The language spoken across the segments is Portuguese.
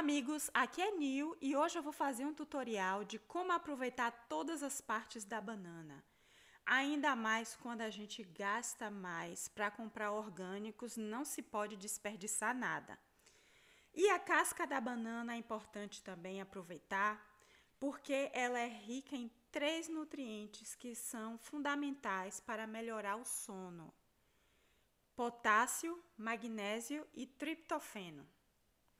amigos, aqui é Nil e hoje eu vou fazer um tutorial de como aproveitar todas as partes da banana. Ainda mais quando a gente gasta mais para comprar orgânicos, não se pode desperdiçar nada. E a casca da banana é importante também aproveitar, porque ela é rica em três nutrientes que são fundamentais para melhorar o sono: potássio, magnésio e triptofano.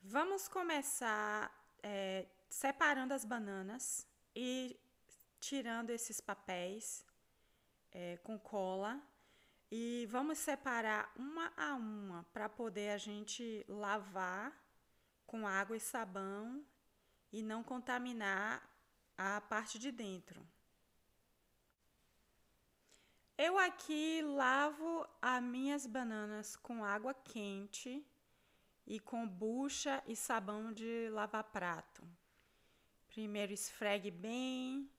Vamos começar é, separando as bananas e tirando esses papéis é, com cola e vamos separar uma a uma para poder a gente lavar com água e sabão e não contaminar a parte de dentro. Eu aqui lavo as minhas bananas com água quente e com bucha e sabão de lavar prato. Primeiro esfregue bem,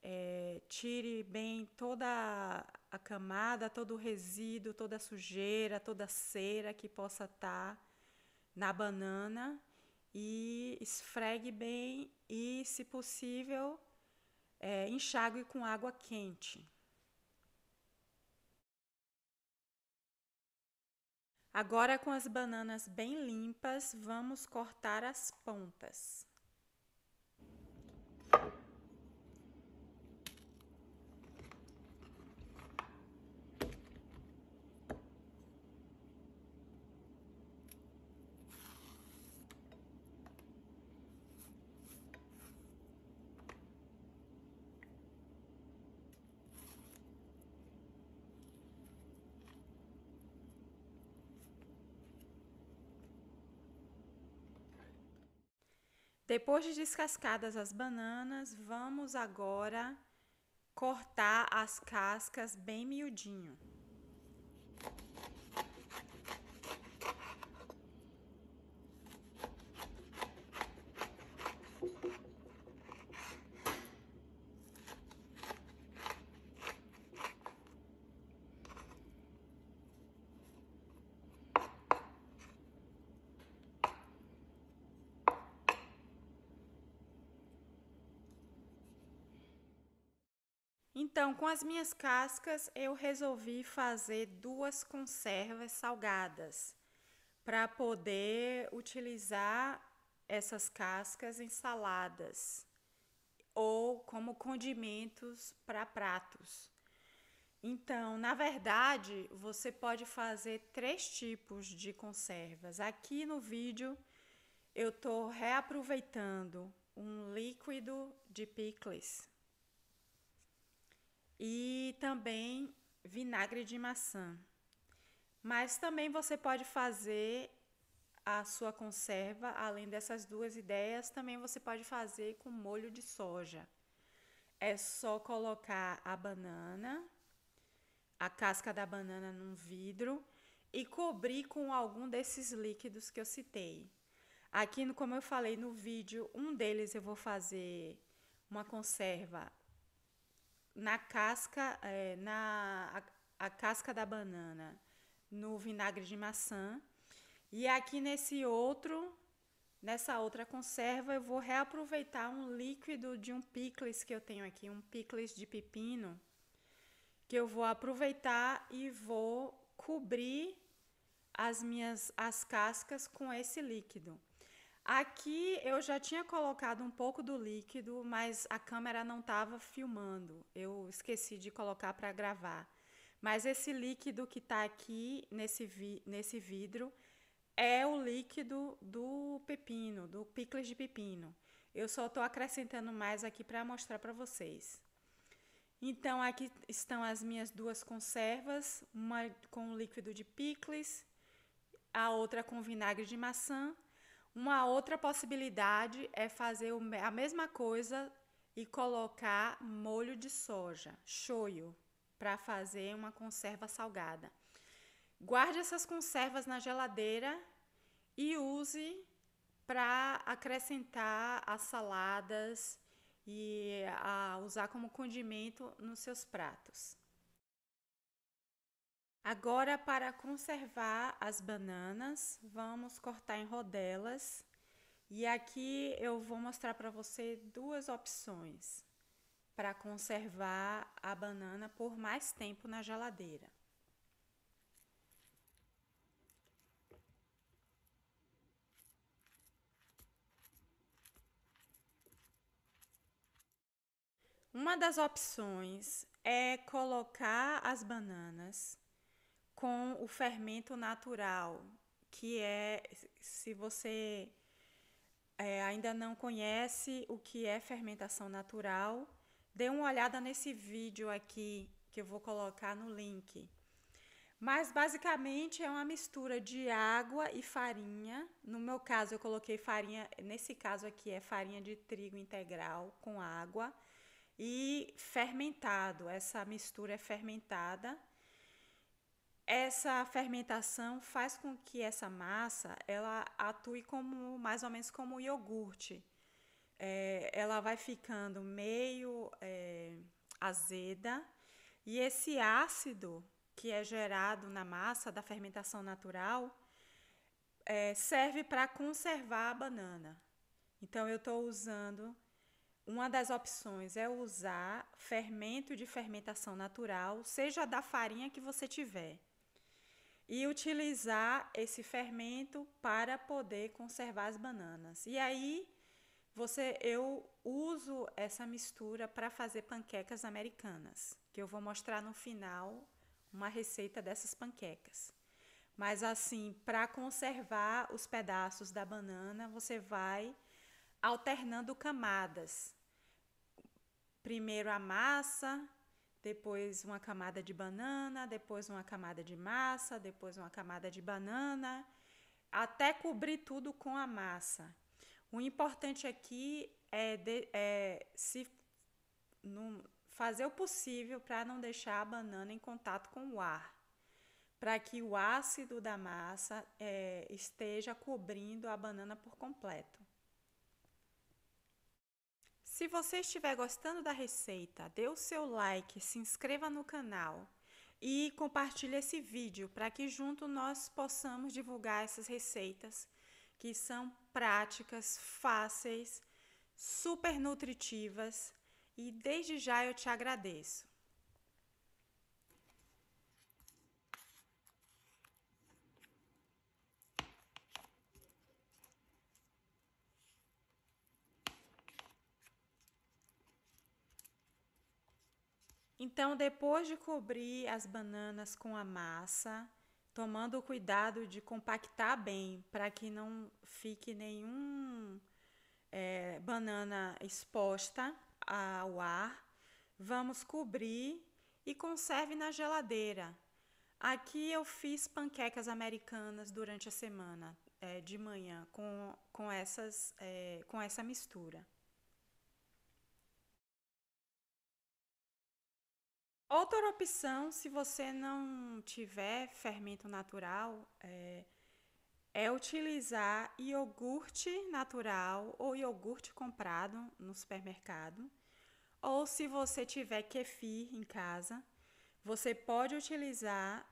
é, tire bem toda a camada, todo o resíduo, toda a sujeira, toda a cera que possa estar tá na banana e esfregue bem e, se possível, é, enxague com água quente. Agora, com as bananas bem limpas, vamos cortar as pontas. Depois de descascadas as bananas, vamos agora cortar as cascas bem miudinho. Então, com as minhas cascas, eu resolvi fazer duas conservas salgadas para poder utilizar essas cascas em saladas ou como condimentos para pratos. Então, na verdade, você pode fazer três tipos de conservas. Aqui no vídeo eu estou reaproveitando um líquido de picles e também vinagre de maçã. Mas também você pode fazer a sua conserva, além dessas duas ideias, também você pode fazer com molho de soja. É só colocar a banana, a casca da banana num vidro e cobrir com algum desses líquidos que eu citei. Aqui, como eu falei no vídeo, um deles eu vou fazer uma conserva na casca, é, na a, a casca da banana, no vinagre de maçã. E aqui nesse outro, nessa outra conserva, eu vou reaproveitar um líquido de um picles que eu tenho aqui, um picles de pepino, que eu vou aproveitar e vou cobrir as minhas as cascas com esse líquido. Aqui eu já tinha colocado um pouco do líquido, mas a câmera não estava filmando. Eu esqueci de colocar para gravar. Mas esse líquido que está aqui nesse, vi nesse vidro é o líquido do pepino, do picles de pepino. Eu só estou acrescentando mais aqui para mostrar para vocês. Então, aqui estão as minhas duas conservas, uma com líquido de picles, a outra com vinagre de maçã uma outra possibilidade é fazer a mesma coisa e colocar molho de soja, shoyu, para fazer uma conserva salgada. Guarde essas conservas na geladeira e use para acrescentar as saladas e a usar como condimento nos seus pratos. Agora, para conservar as bananas, vamos cortar em rodelas. E aqui eu vou mostrar para você duas opções para conservar a banana por mais tempo na geladeira. Uma das opções é colocar as bananas com o fermento natural, que é, se você é, ainda não conhece o que é fermentação natural, dê uma olhada nesse vídeo aqui que eu vou colocar no link. Mas basicamente é uma mistura de água e farinha. No meu caso, eu coloquei farinha, nesse caso aqui é farinha de trigo integral com água e fermentado. Essa mistura é fermentada essa fermentação faz com que essa massa ela atue como mais ou menos como iogurte. É, ela vai ficando meio é, azeda e esse ácido que é gerado na massa da fermentação natural é, serve para conservar a banana. Então eu estou usando uma das opções é usar fermento de fermentação natural, seja da farinha que você tiver e utilizar esse fermento para poder conservar as bananas. E aí você eu uso essa mistura para fazer panquecas americanas, que eu vou mostrar no final uma receita dessas panquecas. Mas assim, para conservar os pedaços da banana, você vai alternando camadas. Primeiro a massa, depois uma camada de banana, depois uma camada de massa, depois uma camada de banana, até cobrir tudo com a massa. O importante aqui é, de, é se no, fazer o possível para não deixar a banana em contato com o ar, para que o ácido da massa é, esteja cobrindo a banana por completo. Se você estiver gostando da receita, dê o seu like, se inscreva no canal e compartilhe esse vídeo para que junto nós possamos divulgar essas receitas que são práticas, fáceis, super nutritivas e desde já eu te agradeço. Então, depois de cobrir as bananas com a massa, tomando o cuidado de compactar bem para que não fique nenhum é, banana exposta ao ar, vamos cobrir e conserve na geladeira. Aqui eu fiz panquecas americanas durante a semana é, de manhã com, com, essas, é, com essa mistura. Outra opção, se você não tiver fermento natural, é, é utilizar iogurte natural ou iogurte comprado no supermercado. Ou se você tiver kefir em casa, você pode utilizar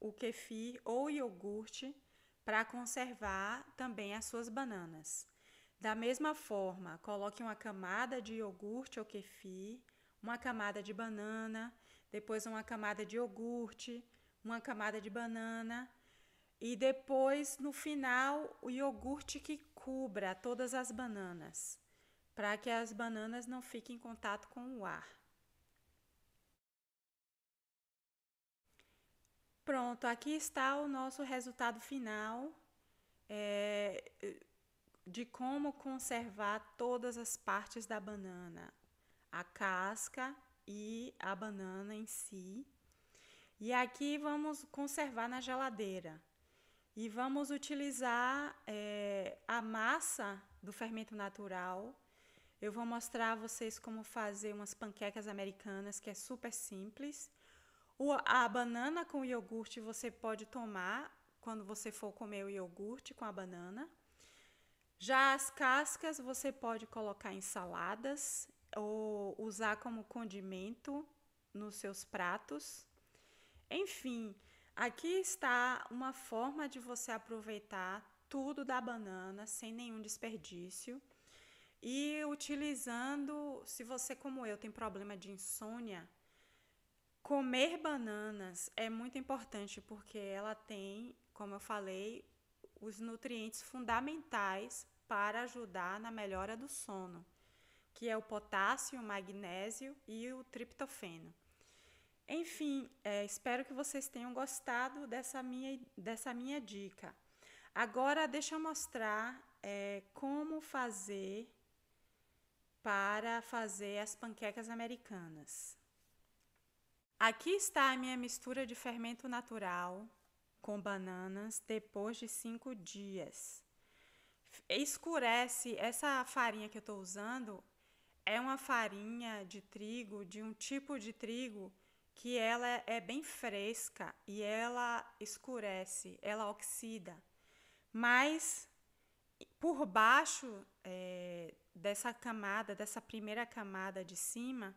o kefir ou iogurte para conservar também as suas bananas. Da mesma forma, coloque uma camada de iogurte ou kefir uma camada de banana, depois uma camada de iogurte, uma camada de banana e depois no final o iogurte que cubra todas as bananas, para que as bananas não fiquem em contato com o ar. Pronto, aqui está o nosso resultado final é, de como conservar todas as partes da banana a casca e a banana em si. E aqui vamos conservar na geladeira. E vamos utilizar é, a massa do fermento natural. Eu vou mostrar a vocês como fazer umas panquecas americanas, que é super simples. O, a banana com iogurte você pode tomar quando você for comer o iogurte com a banana. Já as cascas você pode colocar em saladas ou usar como condimento nos seus pratos. Enfim, aqui está uma forma de você aproveitar tudo da banana sem nenhum desperdício. E utilizando, se você, como eu, tem problema de insônia, comer bananas é muito importante porque ela tem, como eu falei, os nutrientes fundamentais para ajudar na melhora do sono que é o potássio, o magnésio e o triptofeno. Enfim, é, espero que vocês tenham gostado dessa minha, dessa minha dica. Agora, deixa eu mostrar é, como fazer para fazer as panquecas americanas. Aqui está a minha mistura de fermento natural com bananas depois de cinco dias. Escurece essa farinha que eu estou usando, é uma farinha de trigo, de um tipo de trigo que ela é bem fresca e ela escurece, ela oxida. Mas por baixo é, dessa camada, dessa primeira camada de cima,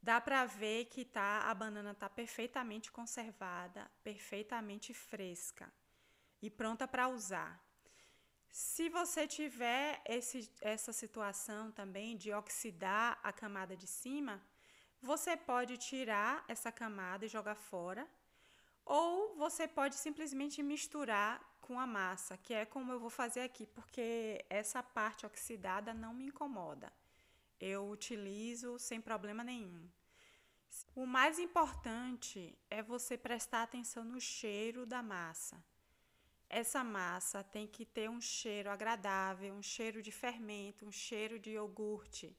dá para ver que tá a banana tá perfeitamente conservada, perfeitamente fresca e pronta para usar. Se você tiver esse, essa situação também de oxidar a camada de cima, você pode tirar essa camada e jogar fora, ou você pode simplesmente misturar com a massa, que é como eu vou fazer aqui, porque essa parte oxidada não me incomoda. Eu utilizo sem problema nenhum. O mais importante é você prestar atenção no cheiro da massa. Essa massa tem que ter um cheiro agradável, um cheiro de fermento, um cheiro de iogurte,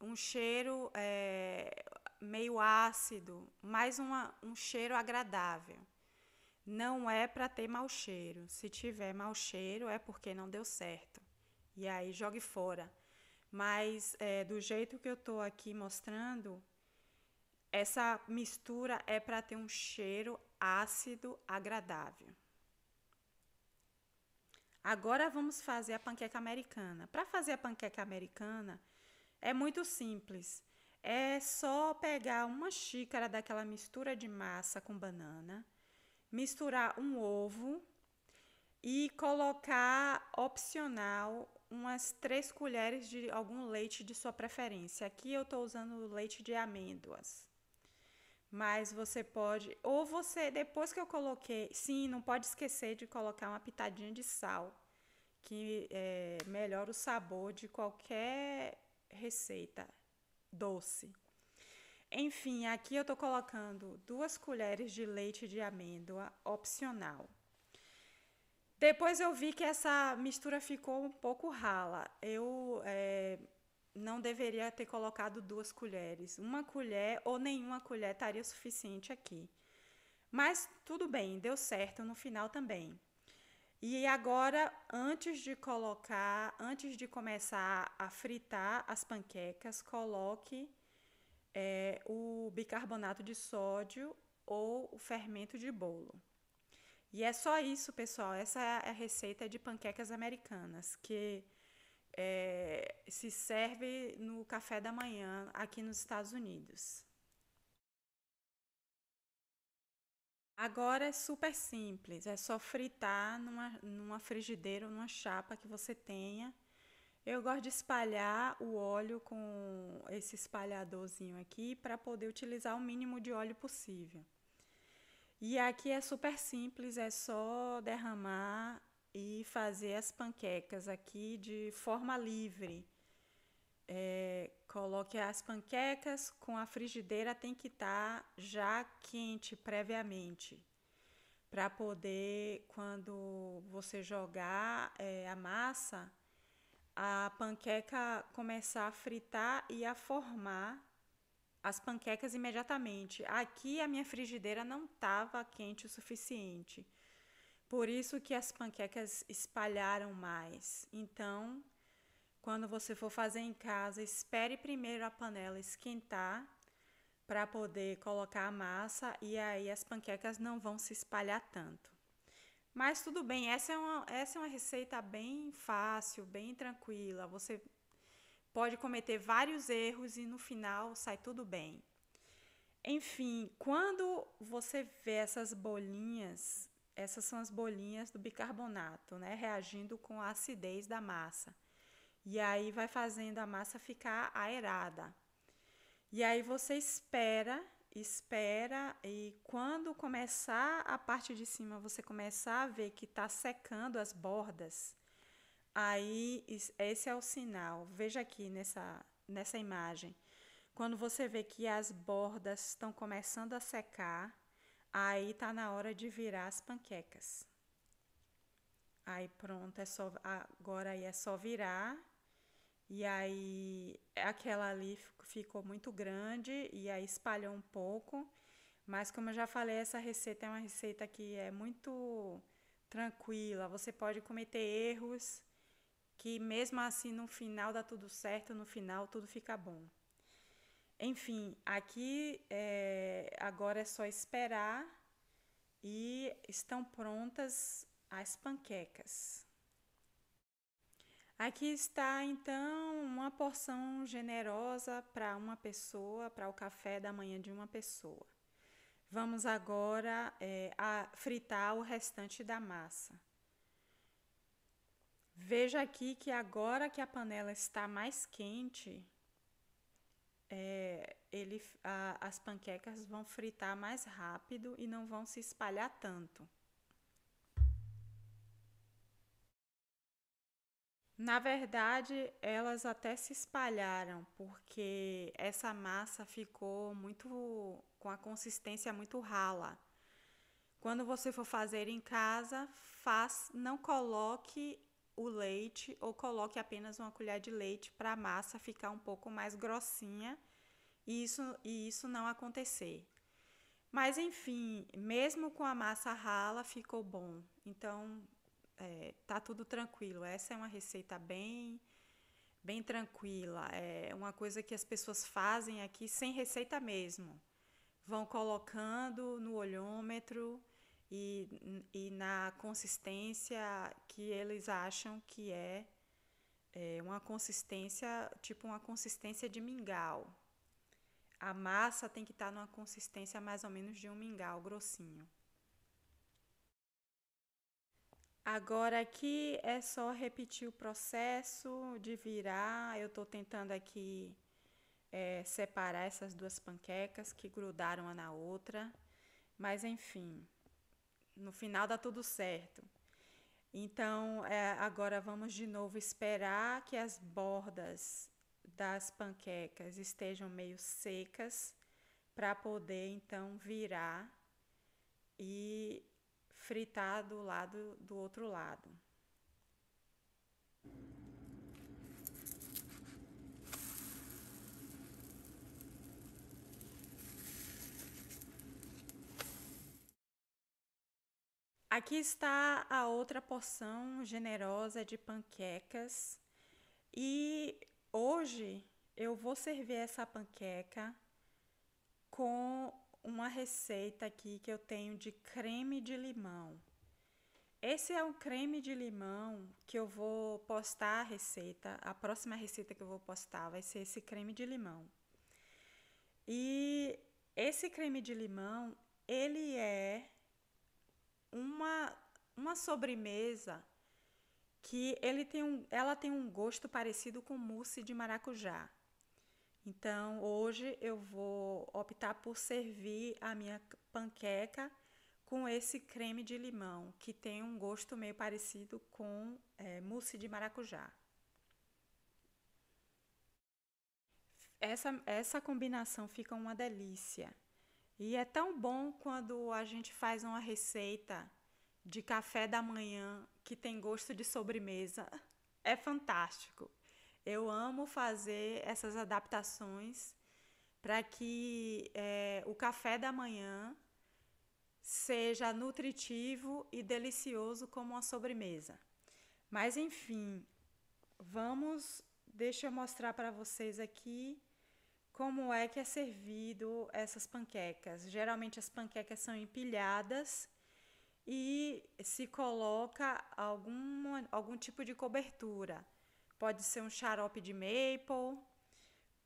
um cheiro é, meio ácido, mais um cheiro agradável. Não é para ter mau cheiro. Se tiver mau cheiro, é porque não deu certo. E aí jogue fora. Mas é, do jeito que eu estou aqui mostrando, essa mistura é para ter um cheiro ácido agradável. Agora vamos fazer a panqueca americana. Para fazer a panqueca americana é muito simples. É só pegar uma xícara daquela mistura de massa com banana, misturar um ovo e colocar opcional umas três colheres de algum leite de sua preferência. Aqui eu estou usando leite de amêndoas. Mas você pode. Ou você, depois que eu coloquei. Sim, não pode esquecer de colocar uma pitadinha de sal, que é, melhora o sabor de qualquer receita doce. Enfim, aqui eu tô colocando duas colheres de leite de amêndoa opcional. Depois eu vi que essa mistura ficou um pouco rala. Eu é, não deveria ter colocado duas colheres. Uma colher ou nenhuma colher estaria suficiente aqui. Mas tudo bem, deu certo no final também. E agora, antes de colocar, antes de começar a fritar as panquecas, coloque é, o bicarbonato de sódio ou o fermento de bolo. E é só isso, pessoal. Essa é a receita de panquecas americanas que é, se serve no café da manhã aqui nos Estados Unidos. Agora é super simples, é só fritar numa, numa frigideira ou numa chapa que você tenha. Eu gosto de espalhar o óleo com esse espalhadorzinho aqui para poder utilizar o mínimo de óleo possível. E aqui é super simples, é só derramar e fazer as panquecas aqui de forma livre. É, coloque as panquecas com a frigideira, tem que estar tá já quente previamente, para poder, quando você jogar é, a massa, a panqueca começar a fritar e a formar as panquecas imediatamente. Aqui a minha frigideira não estava quente o suficiente. Por isso que as panquecas espalharam mais. Então, quando você for fazer em casa, espere primeiro a panela esquentar para poder colocar a massa e aí as panquecas não vão se espalhar tanto. Mas tudo bem, essa é uma, essa é uma receita bem fácil, bem tranquila. Você pode cometer vários erros e no final sai tudo bem. Enfim, quando você vê essas bolinhas essas são as bolinhas do bicarbonato, né? Reagindo com a acidez da massa. E aí vai fazendo a massa ficar aerada. E aí você espera, espera, e quando começar a parte de cima, você começar a ver que está secando as bordas, aí esse é o sinal. Veja aqui nessa, nessa imagem. Quando você vê que as bordas estão começando a secar, Aí tá na hora de virar as panquecas. Aí pronto, é só agora aí é só virar. E aí aquela ali ficou muito grande e aí espalhou um pouco. Mas como eu já falei, essa receita é uma receita que é muito tranquila. Você pode cometer erros que mesmo assim no final dá tudo certo, no final tudo fica bom. Enfim, aqui é, agora é só esperar e estão prontas as panquecas. Aqui está então uma porção generosa para uma pessoa, para o café da manhã de uma pessoa. Vamos agora é, fritar o restante da massa. Veja aqui que agora que a panela está mais quente, é, ele, a, as panquecas vão fritar mais rápido e não vão se espalhar tanto. Na verdade, elas até se espalharam, porque essa massa ficou muito com a consistência muito rala. Quando você for fazer em casa, faz, não coloque o leite ou coloque apenas uma colher de leite para a massa ficar um pouco mais grossinha e isso, e isso não acontecer. Mas enfim, mesmo com a massa rala ficou bom. Então é, tá tudo tranquilo. Essa é uma receita bem bem tranquila. É uma coisa que as pessoas fazem aqui sem receita mesmo. Vão colocando no olhômetro e, e na consistência que eles acham que é, é uma consistência, tipo uma consistência de mingau. A massa tem que estar tá numa consistência mais ou menos de um mingau grossinho. Agora aqui é só repetir o processo de virar. Eu estou tentando aqui é, separar essas duas panquecas que grudaram uma na outra. Mas enfim, no final dá tudo certo. Então, é, agora vamos de novo esperar que as bordas das panquecas estejam meio secas para poder então virar e fritar do lado do outro lado. Aqui está a outra porção generosa de panquecas. E hoje eu vou servir essa panqueca com uma receita aqui que eu tenho de creme de limão. Esse é um creme de limão que eu vou postar a receita. A próxima receita que eu vou postar vai ser esse creme de limão. E esse creme de limão, ele é uma, uma sobremesa que ele tem um, ela tem um gosto parecido com mousse de maracujá. Então, hoje eu vou optar por servir a minha panqueca com esse creme de limão, que tem um gosto meio parecido com é, mousse de maracujá. Essa, essa combinação fica uma delícia. E é tão bom quando a gente faz uma receita de café da manhã que tem gosto de sobremesa. É fantástico. Eu amo fazer essas adaptações para que é, o café da manhã seja nutritivo e delicioso como uma sobremesa. Mas enfim, vamos, deixa eu mostrar para vocês aqui como é que é servido essas panquecas. Geralmente as panquecas são empilhadas e se coloca algum algum tipo de cobertura. Pode ser um xarope de maple,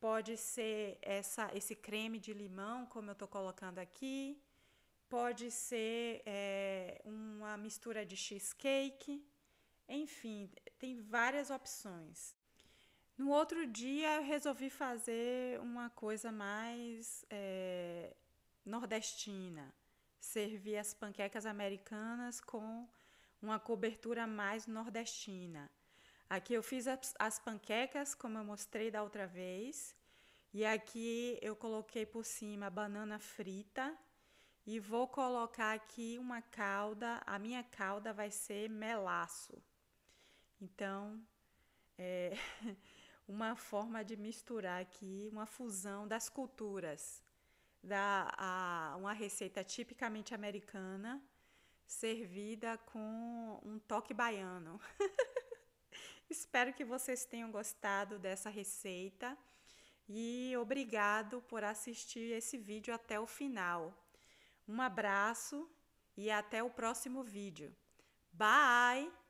pode ser essa, esse creme de limão, como eu estou colocando aqui, pode ser é, uma mistura de cheesecake, enfim, tem várias opções. No outro dia eu resolvi fazer uma coisa mais é, nordestina. Servi as panquecas americanas com uma cobertura mais nordestina. Aqui eu fiz as, as panquecas, como eu mostrei da outra vez, e aqui eu coloquei por cima banana frita e vou colocar aqui uma calda. A minha calda vai ser melaço. Então, é. uma forma de misturar aqui, uma fusão das culturas, da a, uma receita tipicamente americana servida com um toque baiano. Espero que vocês tenham gostado dessa receita e obrigado por assistir esse vídeo até o final. Um abraço e até o próximo vídeo. Bye!